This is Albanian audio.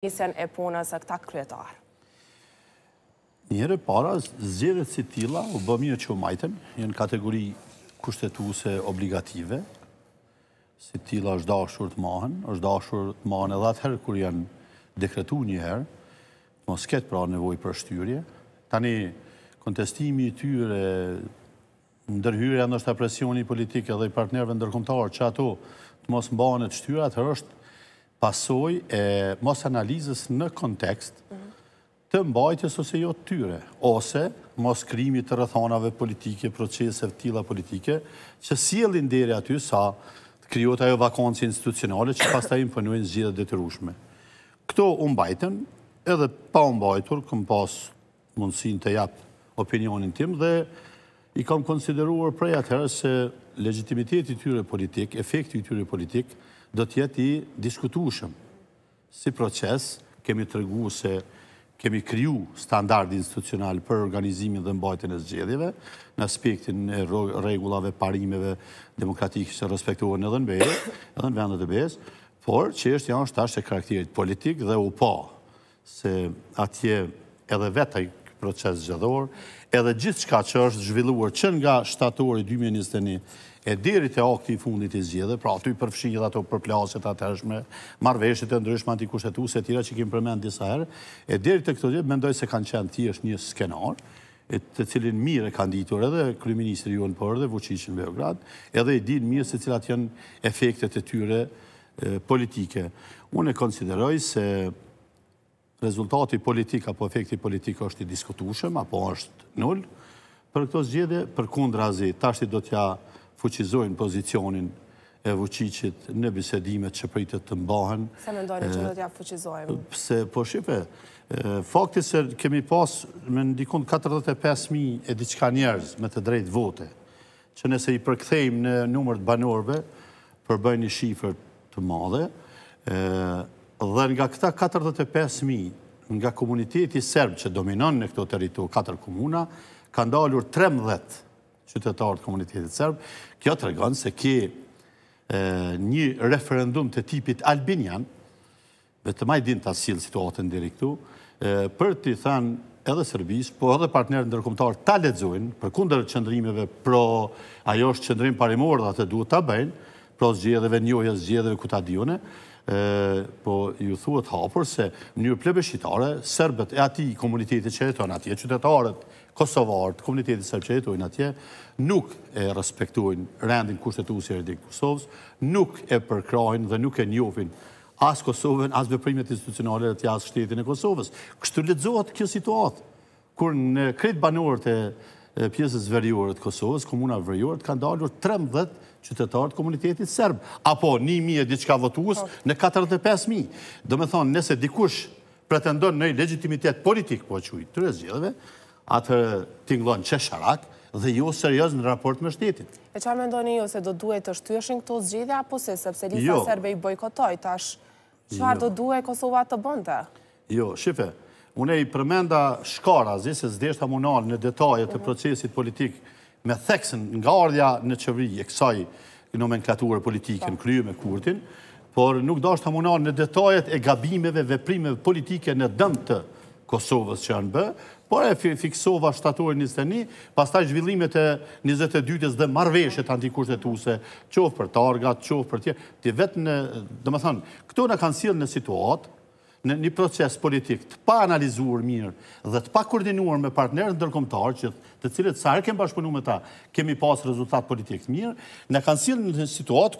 njësën e punës e këta kryetarë? Njëre para, zjedhet si tila u bëmjë që u majten, jenë kategori kushtetuse obligative, si tila është dashur të mahen, është dashur të mahen edhe atëherë kër janë dekretu njëherë, mos ketë pra nevoj për shtyrje. Tani, kontestimi i tyre, ndërhyre janë është apresioni politike dhe i partnerve ndërkomtarë që ato të mos mbanë të shtyra, atëherë është pasoj e mos analizës në kontekst të mbajtës ose jo të tyre, ose mos krimi të rëthonave politike, proceseve të tila politike, që si e linderi aty sa të kriot ajo vakonci institucionale që pas të imponuin zhjithet dhe të rushme. Këto unë edhe pa unë këm pas mundësin të japë opinionin tim dhe i kam konsideruar prej atëherë se legitimiteti tyre politik, efekti tyre politik, do tjetë i diskutushëm. Si proces, kemi të regu se kemi kryu standardi institucional për organizimin dhe mbajtën e zgjedhjeve, në aspektin e regulave, parimeve demokratikës e respektuohen edhe në bejë, edhe në vendet e bejës, por që është janë shtashtë e karakterit politik dhe u pa, se atje edhe vetaj proces gjëdhor, edhe gjithë qka që është zhvilluar që nga shtatori 2021, e diri të okti i fundit i zgjede, pra aty përfshin ato të përplaset atërshme, marveshët e ndryshme antikushtetuse, e tira që kim përmend disa herë, e diri të këto gjithë, mendoj se kanë qenë ti është një skenar, të cilin mire kanë ditur edhe Kryministri Juen përë dhe Vucicin Beograd, edhe i din mire se cilat jenë efektet e tyre politike. Unë e konsideroj se rezultati politik apo efekti politik është i diskutushëm, apo është nul, për këto zgjede, për kundra zi, tashti do t'ja fuqizojnë pozicionin e vëqicit në bisedimet që pritët të mbahen. Se në ndojnë që do t'ja fuqizojnë? Se, po shqipe, faktisë se kemi pas me ndikon 45.000 e diçka njerëz me të drejt vote, që nëse i përkthejmë në numërt banorve, përbëjnë i shifër të madhe, Dhe nga këta 45.000, nga komuniteti serbë që dominon në këto teritur 4 komuna, ka ndalur 13 qytetarët komunitetit serbë. Kjo të regonë se ki një referendum të tipit albinian, dhe të maj din të asilë situatën direktu, për të i thanë edhe Serbis, po edhe partnerën ndërkomtarë ta ledzojnë, për kunder qëndrimive pro ajo është qëndrim parimor dhe atë duhet ta bëjnë, pro zgjedeve njojës, zgjedeve ku dione, po ju thuët hapur se një plebe shqitare, sërbet e ati komunitetit që jetojnë atje, qytetarët, kosovarët, komunitetit sërbë që jetojnë atje, nuk e respektojnë rendin kushtetusje e redikë Kosovës, nuk e përkrajnë dhe nuk e njofin asë Kosovën, asë vëprimet institucionalet të jasë shtetin e Kosovës. Kështu lëtëzohet kjo situatë, kur në kretë banorët e pjesës verjurët Kosovës, komuna verjurët, kanë dalur 13 qytetarët komunitetit sërbë. Apo 1.000 e diçka votuus në 45.000. Do me thonë, nëse dikush pretendon nëjë legitimitet politik po që i të rezgjedhve, atë tinglon që sharak dhe jo serios në raport me shtetit. E qa me ndoni se do duhet të shtyëshin këto zgjidhe, apo se sepse lisa jo. serbe i bojkotoj, tash qëar jo. do duhet Kosova të bënda? Jo, shife, Mune i përmenda shkara, zi se zdeshta munal në detajet të mhm. procesit politik me theksën nga ardhja në qëvri e kësaj nomenklaturë politikën po. kryu me kurtin, por nuk dashta munal në detajet e gabimeve, veprimeve politike në dëmë të Kosovës që në bë, por e fiksova shtatorë 21, pas taj zhvillimet e 22 dhe marveshet antikushtetuse, qovë për targat, qovë për tje, të vetë në, dhe më thënë, këto në kanë silë në situatë, në një proces politik të pa analizuar mirë dhe të pa koordinuar me partnerët ndërkomtarë që të cilët sajrë kemë bashkëpunu me ta kemi pas rezultat politik të mirë, në kanë silë në situatë